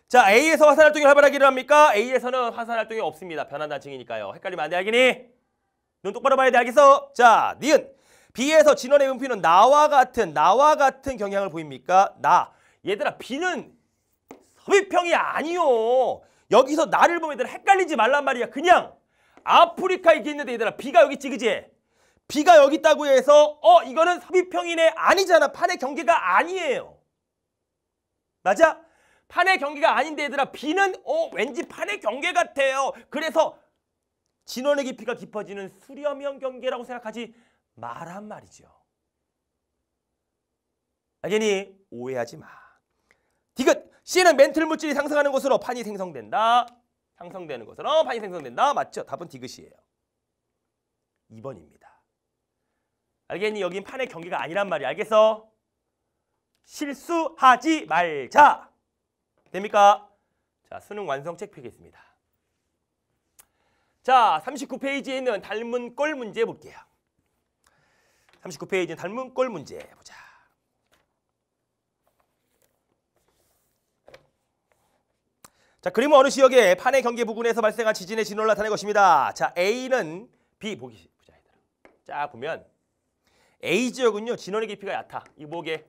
자 A에서 화산 활동이 활발하기를 합니까? A에서는 화산 활동이 없습니다. 변환 단층이니까요. 헷갈리면 안돼 알겠니? 눈 똑바로 봐야 돼 알겠어? 자 니은 B에서 진원의 음표는 나와 같은 나와 같은 경향을 보입니까? 나 얘들아 B는 섭입형이 아니요. 여기서 나를 보면 헷갈리지 말란 말이야. 그냥 아프리카 이게 있는데 얘들아 비가 여기 있지 그지? 비가 여기 있다고 해서 어 이거는 서입평이네 아니잖아. 판의 경계가 아니에요. 맞아? 판의 경계가 아닌데 얘들아 비는 어 왠지 판의 경계 같아요. 그래서 진원의 깊이가 깊어지는 수렴형 경계라고 생각하지 말한 말이죠. 알겠니? 오해하지 마. 디귿 C는 멘틀 물질이 상승하는 것으로 판이 생성된다. 상성되는 것으로 판이 어, 생성된다. 맞죠? 답은 디귿이에요. 2번입니다. 알겠니? 여긴 판의 경계가 아니란 말이야. 알겠어? 실수하지 말자. 됩니까? 자, 수능 완성 책 펴겠습니다. 자, 39페이지에 있는 닮은꼴 문제 볼게요. 39페이지 닮은꼴 문제 보자. 자, 그림은 어느 지역에 판의 경계 부근에서 발생한 지진의 진원을 나타낸 것입니다. 자, A는 B 보기 보자 얘들아. 자, 보면 A 지역은요. 진원의 깊이가 얕아. 이 목에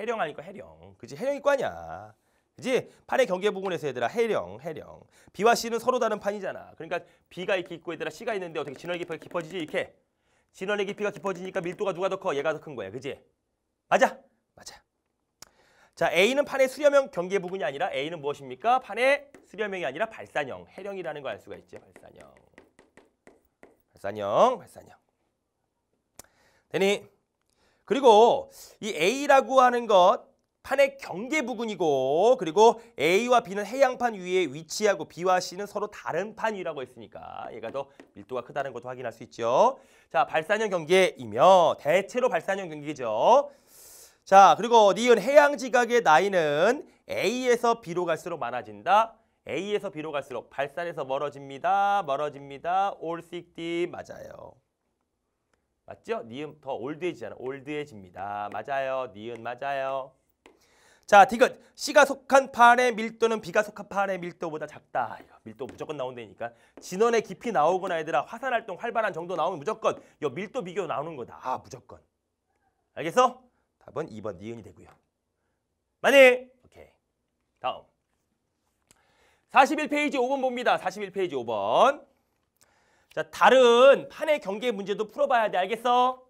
해령 아니까 해령. 그지 해령이 꽈냐 그지 판의 경계 부근에서 얘들아 해령, 해령. B와 C는 서로 다른 판이잖아. 그러니까 B가 이렇게 있고 얘들아 C가 있는데 어떻게 진원의 깊이가 깊어지지 이렇게. 진원의 깊이가 깊어지니까 밀도가 누가 더 커? 얘가 더 큰 거야. 그지 맞아. 맞아. 자, A는 판의 수렴형 경계 부분이 아니라 A는 무엇입니까? 판의 수렴형이 아니라 발산형, 해령이라는 걸 알 수가 있죠 발산형. 발산형, 발산형. 되니 그리고 이 A라고 하는 것 판의 경계 부근이고 그리고 A와 B는 해양판 위에 위치하고 B와 C는 서로 다른 판 위라고 했으니까 얘가 더 밀도가 크다는 것도 확인할 수 있죠. 자, 발산형 경계이며 대체로 발산형 경계죠. 자, 그리고 니은 해양 지각의 나이는 A에서 B로 갈수록 많아진다. A에서 B로 갈수록 발산에서 멀어집니다. 멀어집니다. 올 식디 맞아요. 맞죠? 니은 더 올드해지잖아. 올드해집니다. 맞아요. 니은 맞아요. 자, 디귿. C가 속한 판의 밀도는 B가 속한 판의 밀도보다 작다. 밀도 무조건 나온다니까. 진원의 깊이 나오거나 얘들아 화산 활동 활발한 정도 나오면 무조건 이 밀도 비교 나오는 거다. 아, 무조건. 알겠어? 답은 2번 니은이 되고요. 만일 오케이. 다음. 41페이지 5번 봅니다. 41페이지 5번. 자, 다른 판의 경계 문제도 풀어봐야 돼. 알겠어?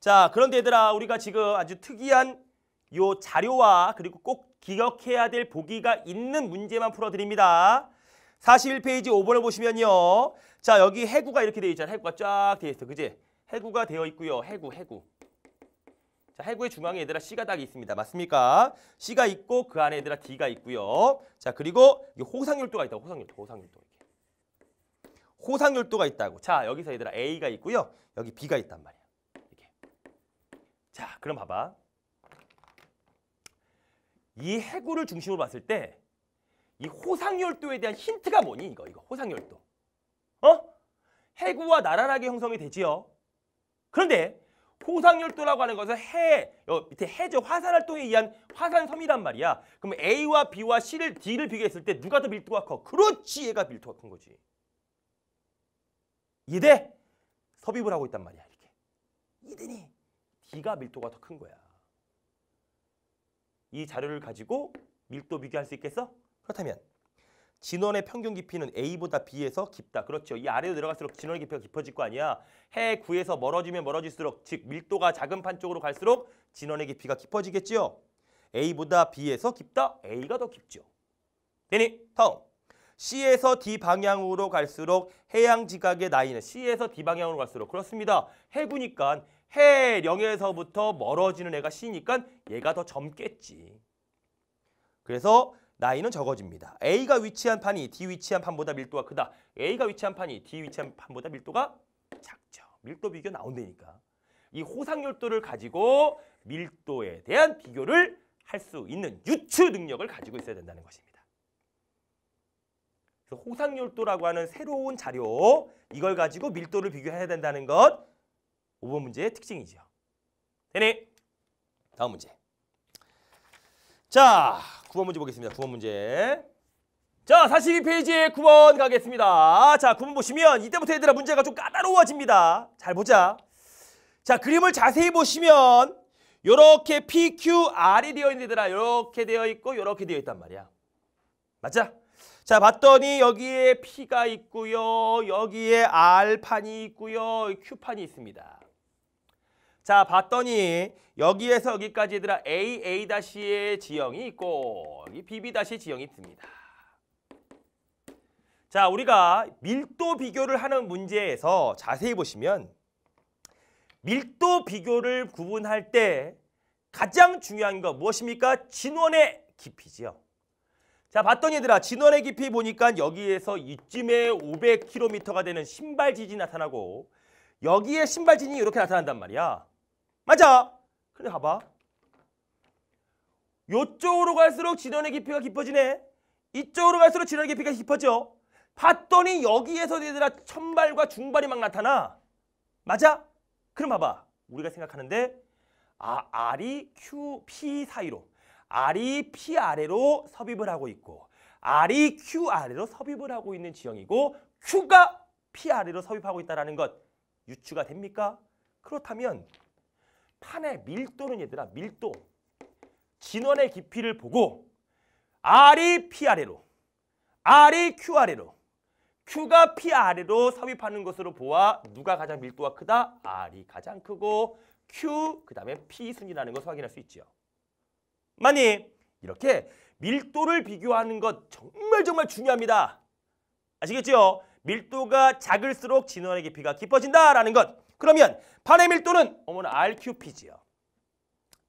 자, 그런데 얘들아 우리가 지금 아주 특이한 요 자료와 그리고 꼭 기억해야 될 보기가 있는 문제만 풀어드립니다. 41페이지 5번을 보시면요. 자, 여기 해구가 이렇게 되어 있잖아. 해구가 쫙 되어 있어. 그지? 해구가 되어 있고요. 해구, 해구. 자, 해구의 중앙에 얘들아 C가 딱 있습니다. 맞습니까? C가 있고 그 안에 얘들아 D가 있고요. 자, 그리고 호상열도가 있다고. 호상열도 호상율도. 호상열도가 있다고. 자, 여기서 얘들아 A가 있고요. 여기 B가 있단 말이야. 이렇게. 자, 그럼 봐봐. 이 해구를 중심으로 봤을 때 이 호상열도에 대한 힌트가 뭐니? 이거, 이거. 호상열도. 어? 해구와 나란하게 형성이 되지요. 그런데 포상열도라고 하는 것은 해, 어, 밑에 해저 화산 활동에 의한 화산섬이란 말이야. 그럼 A와 B와 C를 D를 비교했을 때 누가 더 밀도가 커? 그렇지, 얘가 밀도가 큰 거지. 이대 섭입을 하고 있단 말이야, 이렇게. 이대니 D가 밀도가 더 큰 거야. 이 자료를 가지고 밀도 비교할 수 있겠어? 그렇다면 진원의 평균 깊이는 A보다 B에서 깊다. 그렇죠. 이 아래로 내려갈수록 진원의 깊이가 깊어질 거 아니야. 해 9에서 멀어지면 멀어질수록 즉 밀도가 작은 판 쪽으로 갈수록 진원의 깊이가 깊어지겠죠 A보다 B에서 깊다. A가 더 깊죠. 되니? 다음. C에서 D 방향으로 갈수록 해양 지각의 나이는 C에서 D 방향으로 갈수록 그렇습니다. 해구니까 해령에서부터 멀어지는 애가 C니까 얘가 더 젊겠지. 그래서 나이는 적어집니다. A가 위치한 판이 D 위치한 판보다 밀도가 크다. A가 위치한 판이 D 위치한 판보다 밀도가 작죠. 밀도 비교 나온다니까. 이 호상열도를 가지고 밀도에 대한 비교를 할 수 있는 유추 능력을 가지고 있어야 된다는 것입니다. 그래서 호상열도라고 하는 새로운 자료 이걸 가지고 밀도를 비교해야 된다는 것 5번 문제의 특징이죠. 되니? 다음 문제. 자, 9번 문제 보겠습니다. 9번 문제. 자, 42페이지에 9번 가겠습니다. 자, 9번 보시면 이때부터 얘들아 문제가 좀 까다로워집니다. 잘 보자. 자, 그림을 자세히 보시면 이렇게 PQR이 되어 있는 얘들아 이렇게 되어 있고 이렇게 되어 있단 말이야. 맞아? 자, 봤더니 여기에 P가 있고요. 여기에 R판이 있고요. Q판이 있습니다. 자, 봤더니 여기에서 여기까지 얘들아 AA-의 다시 지형이 있고 여기 BB-지형이 있습니다. 자, 우리가 밀도 비교를 하는 문제에서 자세히 보시면 밀도 비교를 구분할 때 가장 중요한 건 무엇입니까? 진원의 깊이지요. 자, 봤더니 얘들아 진원의 깊이 보니까 여기에서 이쯤에 500km가 되는 신발지진이 나타나고 여기에 신발진이 이렇게 나타난단 말이야. 맞아. 그래 봐봐. 요쪽으로 갈수록 진원의 깊이가 깊어지네. 이쪽으로 갈수록 진원의 깊이가 깊어져. 봤더니 여기에서 얘들아 천발과 중발이 막 나타나. 맞아? 그럼 봐봐. 우리가 생각하는데 아, R이 Q, P 사이로 R이 P 아래로 섭입을 하고 있고 R이 Q 아래로 섭입을 하고 있는 지형이고 Q가 P 아래로 섭입하고 있다는 것 유추가 됩니까? 그렇다면 판의 밀도는 얘들아 밀도 진원의 깊이를 보고 R이 P 아래로 R이 Q 아래로 Q가 P 아래로 삽입하는 것으로 보아 누가 가장 밀도가 크다? R이 가장 크고 Q 그 다음에 P 순이라는 것을 확인할 수있죠만 많이 이렇게 밀도를 비교하는 것 정말 정말 중요합니다. 아시겠죠? 밀도가 작을수록 진원의 깊이가 깊어진다라는 것. 그러면 반의 밀도는 어머나 RQP지요.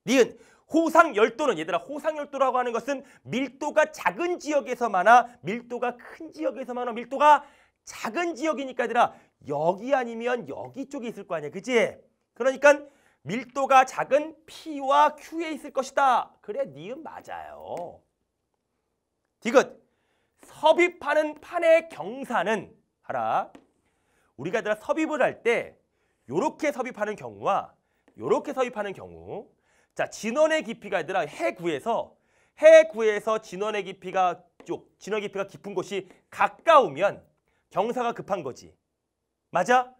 니은 호상열도는 얘들아 호상열도라고 하는 것은 밀도가 작은 지역에서 많아 밀도가 큰 지역에서 많아 밀도가 작은 지역이니까 얘들아 여기 아니면 여기 쪽에 있을 거 아니야 그지? 그러니까 밀도가 작은 P와 Q에 있을 것이다. 그래 니은 맞아요. 디귿 섭입하는 판의 경사는 알아 우리가 얘들아 섭입을 할때 이렇게 섭입하는 경우와 이렇게 섭입하는 경우 자 진원의 깊이가 얘들라 해구에서 해구에서 진원의 깊이가 쪽 진원 깊이가 깊은 곳이 가까우면 경사가 급한 거지 맞아?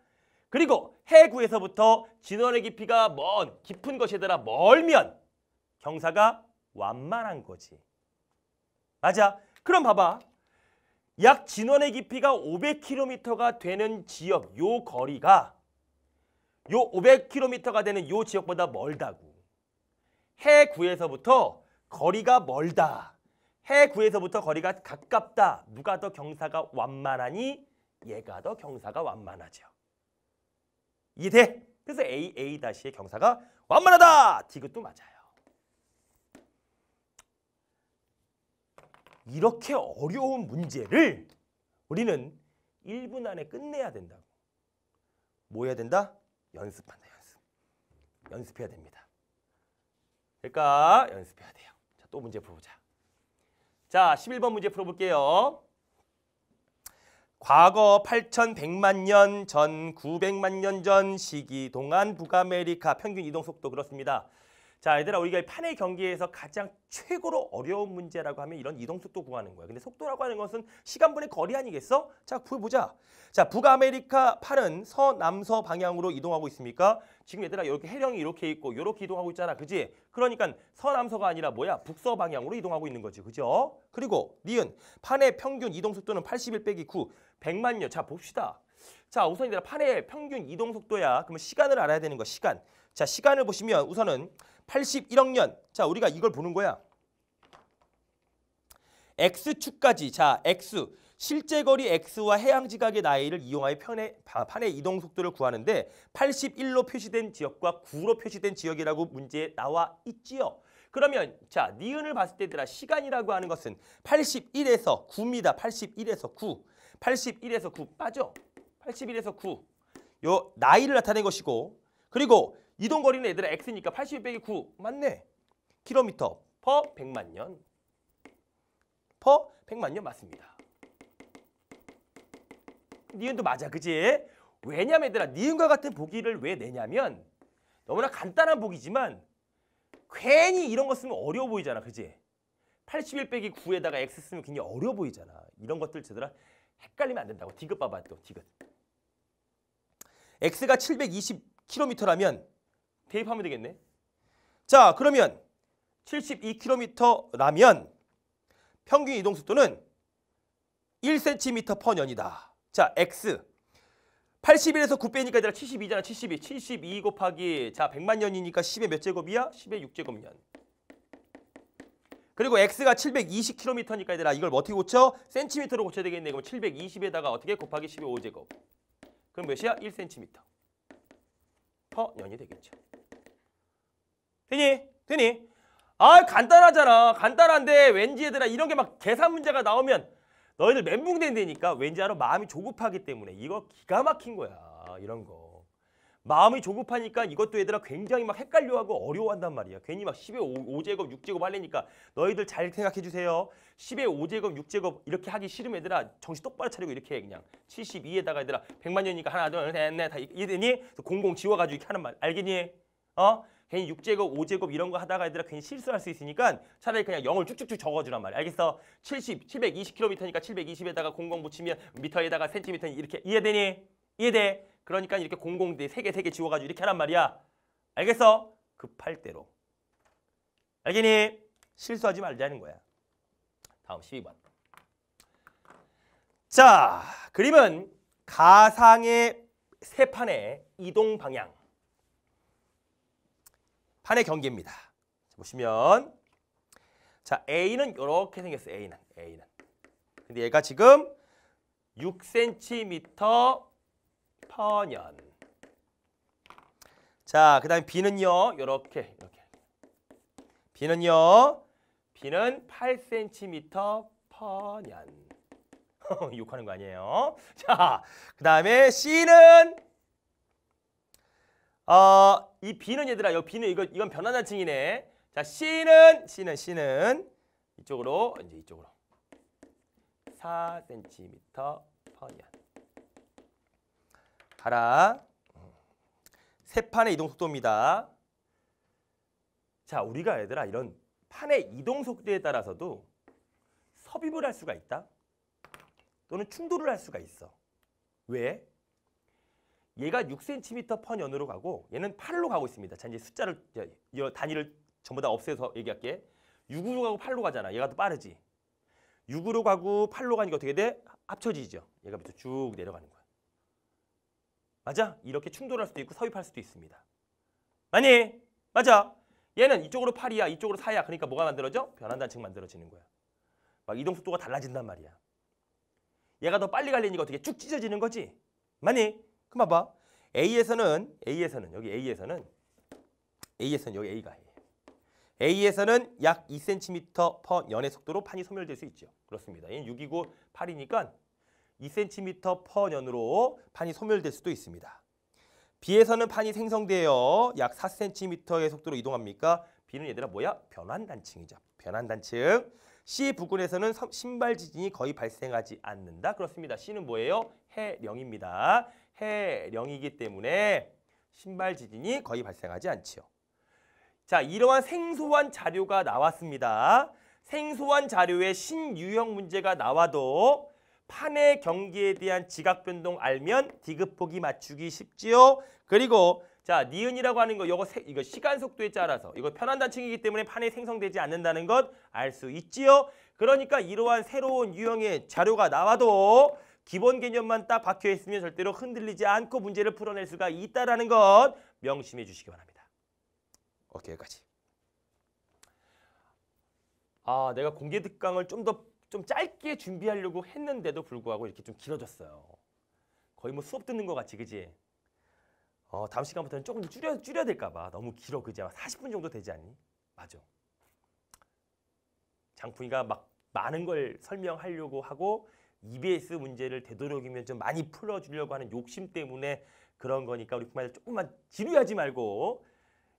그리고 해구에서부터 진원의 깊이가 먼 깊은 것이더라 멀면 경사가 완만한 거지 맞아? 그럼 봐봐 약 진원의 깊이가 500km가 되는 지역 요 거리가 요 500km가 되는 요 지역보다 멀다고. 해구에서부터 거리가 멀다. 해구에서부터 거리가 가깝다. 누가 더 경사가 완만하니? 얘가 더 경사가 완만하죠. 이해 그래서 A, A-의 다시 경사가 완만하다. 디귿도 맞아요. 이렇게 어려운 문제를 우리는 1분 안에 끝내야 된다고. 뭐 해야 된다? 연습한다 연습. 연습해야 됩니다. 그러니까 연습해야 돼요. 자, 또 문제 풀어보자. 자, 11번 문제 풀어볼게요. 과거 8,100만 년 전, 900만 년 전 시기 동안 북아메리카 평균 이동 속도 그렇습니다. 자, 얘들아 우리가 판의 경기에서 가장 최고로 어려운 문제라고 하면 이런 이동속도 구하는 거야. 근데 속도라고 하는 것은 시간분의 거리 아니겠어? 자, 구보자 자, 북아메리카 팔은 서남서 방향으로 이동하고 있습니까? 지금 얘들아 이렇게 해령이 이렇게 있고 이렇게 이동하고 있잖아. 그지? 그러니까 서남서가 아니라 뭐야? 북서 방향으로 이동하고 있는 거지. 그죠? 그리고 니은 판의 평균 이동속도는 81 빼기 9, 100만여. 자, 봅시다. 자, 우선 이제 판의 평균 이동 속도야. 그러면 시간을 알아야 되는 거 시간. 자, 시간을 보시면 우선은 81억 년. 자, 우리가 이걸 보는 거야. X축까지. 자, X. 실제 거리 X와 해양 지각의 나이를 이용하여 편의, 아, 판의 이동 속도를 구하는데 81로 표시된 지역과 9로 표시된 지역이라고 문제에 나와 있지요. 그러면 자 니은을 봤을 때 얘들아 시간이라고 하는 것은 81에서 9입니다. 81에서 9. 81에서 9 빠져. 81에서 9. 요 나이를 나타낸 것이고 그리고 이동 거리는 얘들아 x니까 81 빼기 9 맞네. 킬로미터 퍼 100만 년. 퍼 100만 년 맞습니다. 니은도 맞아 그지? 왜냐면 얘들아 니은과 같은 보기를 왜 내냐면 너무나 간단한 보기지만 괜히 이런 거 쓰면 어려워 보이잖아 그지? 81 빼기 9에다가 x 쓰면 굉장히 어려워 보이잖아. 이런 것들 제대로 헷갈리면 안 된다고. 디귿 봐봐. 또 디귿. x가 720km라면 대입하면 되겠네. 자, 그러면 72km라면 평균 이동 속도는 1cm 퍼 년이다. 자, x 81에서 9 빼니까 얘들아 72잖아. 72. 72 곱하기 자 100만 년이니까 10의 몇 제곱이야? 10의 6제곱 년. 그리고 x가 720km니까 얘들아 이걸 어떻게 고쳐? 센티미터로 고쳐야 되겠네. 그럼 720에다가 어떻게 곱하기 1 0 5제곱. 그럼 몇이야? 1cm. 퍼 년이 되겠죠. 되니? 되니? 아 간단하잖아. 간단한데 왠지 얘들아 이런 게 막 계산 문제가 나오면 너희들 멘붕된다니까 왠지 알아 마음이 조급하기 때문에 이거 기가 막힌 거야. 이런 거. 마음이 조급하니까 이것도 얘들아 굉장히 막 헷갈려하고 어려워한단 말이야. 괜히 막 10의 5, 제곱 6제곱 할래니까 너희들 잘 생각해 주세요. 10의 5제곱, 6제곱 이렇게 하기 싫으면 얘들아 정신 똑바로 차리고 이렇게 해 그냥. 72에다가 얘들아 100만 년이니까 하나, 둘, 셋, 넷, 다 이랬니? 공공 지워가지고 이렇게 하는 말. 알겠니? 어? 괜히 6제곱, 5제곱 이런 거 하다가 얘들아 괜히 실수할 수 있으니까 차라리 그냥 0을 쭉쭉쭉 적어주란 말이야. 알겠어? 70, 720km니까 720에다가 00 붙이면 미터에다가 센티미터 이렇게 이해되니? 이해돼? 그러니까 이렇게 공공대 세 개 세 개 지워가지고 이렇게 하란 말이야. 알겠어? 급할 대로. 알겠니? 실수하지 말자는 거야. 다음 12번. 자, 그림은 가상의 세 판의 이동 방향. 판의 경계입니다. 자, 보시면 자, A는 이렇게 생겼어요. A는. A는. 근데 얘가 지금 6cm 천연. 자, 그다음 B는요. 이렇게 이렇게. B는요. B는 8cm 퍼년. 욕하는 거 아니에요. 자, 그다음에 C는 어, 이 B는 얘들아, 요 B는 이거 이건 변환자층이네. 자, C는 C는 C는 이쪽으로 이제 이쪽으로 4cm 퍼년. 봐라. 세 판의 이동 속도입니다. 자, 우리가 얘들아 이런 판의 이동 속도에 따라서도 섭입을 할 수가 있다. 또는 충돌을 할 수가 있어. 왜? 얘가 6cm 펀 연으로 가고 얘는 8로 가고 있습니다. 자, 이제 숫자를 단위를 전부 다 없애서 얘기할게. 6으로 가고 8로 가잖아. 얘가 더 빠르지. 6으로 가고 8로 가니까 어떻게 돼? 합쳐지죠. 얘가 밑으로 쭉 내려가는 거야. 맞아? 이렇게 충돌할 수도 있고 서입할 수도 있습니다. 아니, 맞아. 얘는 이쪽으로 8이야, 이쪽으로 4야. 그러니까 뭐가 만들어져? 변환단층 만들어지는 거야. 막 이동 속도가 달라진단 말이야. 얘가 더 빨리 갈리니까 어떻게 쭉 찢어지는 거지? 맞니? 그럼 봐 A에서는, A에서는, 여기 A에서는, A에서는 여기 A가 A. A에서는 약 2cm p 연의 속도로 판이 소멸될 수 있죠. 그렇습니다. 얘는 6이고 8이니까 2cm 퍼 년으로 판이 소멸될 수도 있습니다. 비에서는 판이 생성되어 약 4cm의 속도로 이동합니까? 비는 얘들아 뭐야? 변환단층이죠. 변환단층. C 부근에서는 신발 지진이 거의 발생하지 않는다. 그렇습니다. C는 뭐예요? 해령입니다. 해령이기 때문에 신발 지진이 거의 발생하지 않지요. 자, 이러한 생소한 자료가 나왔습니다. 생소한 자료에 신유형 문제가 나와도 판의 경기에 대한 지각 변동 알면 디귿보기 맞추기 쉽지요. 그리고 자 니은이라고 하는 거 이거 이거 시간 속도에 따라서 이거 편한 단층이기 때문에 판에 생성되지 않는다는 것 알 수 있지요. 그러니까 이러한 새로운 유형의 자료가 나와도 기본 개념만 딱 박혀 있으면 절대로 흔들리지 않고 문제를 풀어낼 수가 있다라것 명심해 주시기 바랍니다. 오케이 여기까지. 아 내가 공개 특강을 좀더 좀 짧게 준비하려고 했는데도 불구하고 이렇게 좀 길어졌어요. 거의 뭐 수업 듣는 것 같이 그지? 어, 다음 시간부터는 조금 줄여, 줄여야 될까 봐. 너무 길어 그지? 아마 40분 정도 되지 않니? 맞아. 장풍이가 막 많은 걸 설명하려고 하고 EBS 문제를 되도록이면 좀 많이 풀어주려고 하는 욕심 때문에 그런 거니까 우리 부모들 조금만 지루하지 말고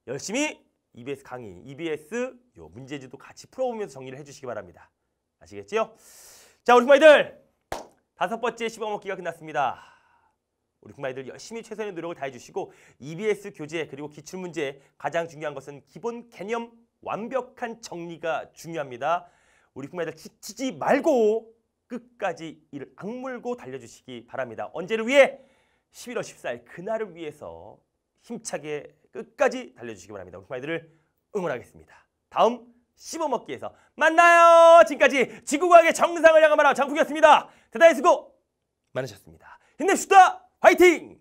열심히 EBS 강의, EBS 요 문제지도 같이 풀어보면서 정리를 해주시기 바랍니다. 아시겠지요? 자, 우리 정말들 다섯 번째 씹어먹기가 끝났습니다. 우리 정말들 열심히 최선의 노력을 다해주시고 EBS 교재 그리고 기출문제 가장 중요한 것은 기본 개념 완벽한 정리가 중요합니다. 우리 정말들 지치지 말고 끝까지 이를 악물고 달려주시기 바랍니다. 언제를 위해? 11월 14일 그날을 위해서 힘차게 끝까지 달려주시기 바랍니다. 우리 정말들을 응원하겠습니다. 다음 씹어먹기에서 만나요. 지금까지 지구과학의 정상을 향한 만화 장국이었습니다. 대단히 수고 많으셨습니다. 힘내시다 화이팅!